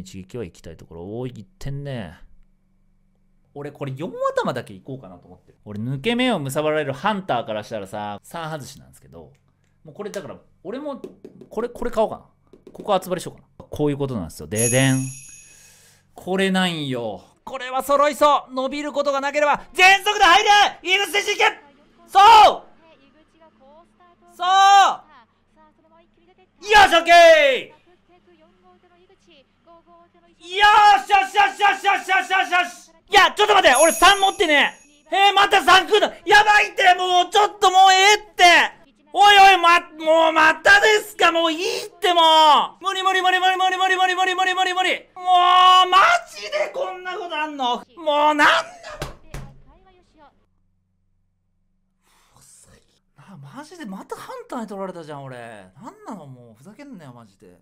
一撃は行きたいところ多いってんね俺これ4頭だけ行こうかなと思ってる俺抜け目をむさばられるハンターからしたらさ3外しなんですけどもうこれだから俺もこれこれ買おうかなここ集まりしようかなこういうことなんですよででんこれなんよこれは揃いそう伸びることがなければ全速で入れ井口選手いけそうそうよしオッケーよーしよしよしよしよしよしよしよしいや、ちょっと待って俺3持ってねえー、また3来るのやばいってもうちょっともうええっておいおい、ま、もうまたですかもういいってもう無理無理無理無理無理無理無理無理無理無理無理もう、マジでこんなことあんのもうなんだマジでまたハンターに取られたじゃん俺。なんなのもう、ふざけんなよマジで。